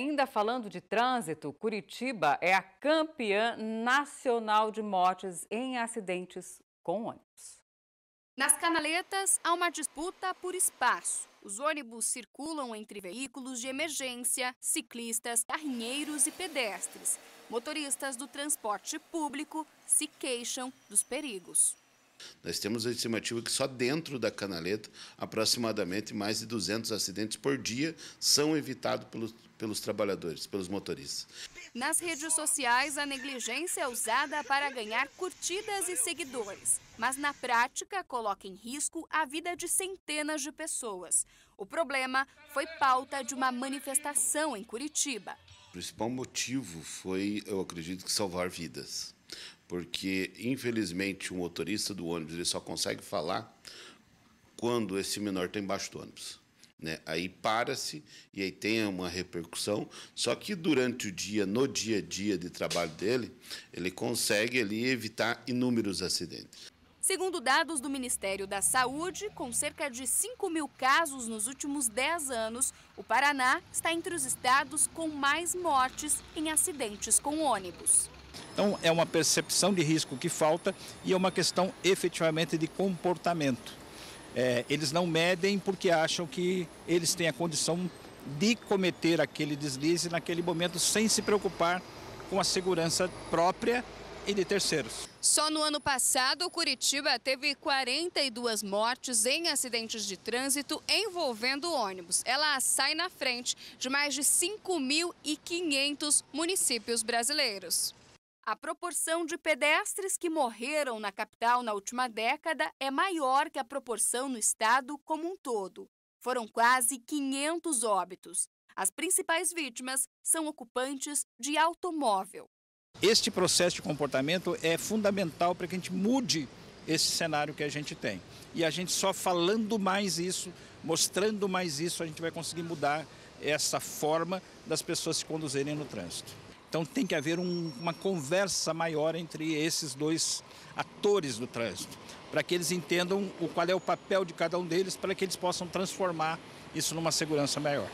Ainda falando de trânsito, Curitiba é a campeã nacional de mortes em acidentes com ônibus. Nas canaletas, há uma disputa por espaço. Os ônibus circulam entre veículos de emergência, ciclistas, carrinheiros e pedestres. Motoristas do transporte público se queixam dos perigos. Nós temos a estimativa que só dentro da canaleta, aproximadamente mais de 200 acidentes por dia são evitados pelos, pelos trabalhadores, pelos motoristas. Nas redes sociais, a negligência é usada para ganhar curtidas e seguidores, mas na prática coloca em risco a vida de centenas de pessoas. O problema foi pauta de uma manifestação em Curitiba. O principal motivo foi, eu acredito, que salvar vidas porque infelizmente o motorista do ônibus ele só consegue falar quando esse menor está embaixo do ônibus. Né? Aí para-se e aí tem uma repercussão. Só que durante o dia, no dia a dia de trabalho dele, ele consegue ali evitar inúmeros acidentes. Segundo dados do Ministério da Saúde, com cerca de 5 mil casos nos últimos 10 anos, o Paraná está entre os estados com mais mortes em acidentes com ônibus. Então, é uma percepção de risco que falta e é uma questão efetivamente de comportamento. É, eles não medem porque acham que eles têm a condição de cometer aquele deslize naquele momento sem se preocupar com a segurança própria e de terceiros. Só no ano passado, Curitiba teve 42 mortes em acidentes de trânsito envolvendo ônibus. Ela sai na frente de mais de 5.500 municípios brasileiros. A proporção de pedestres que morreram na capital na última década é maior que a proporção no estado como um todo. Foram quase 500 óbitos. As principais vítimas são ocupantes de automóvel. Este processo de comportamento é fundamental para que a gente mude esse cenário que a gente tem. E a gente só falando mais isso, mostrando mais isso, a gente vai conseguir mudar essa forma das pessoas se conduzirem no trânsito. Então tem que haver um, uma conversa maior entre esses dois atores do trânsito, para que eles entendam o, qual é o papel de cada um deles, para que eles possam transformar isso numa segurança maior.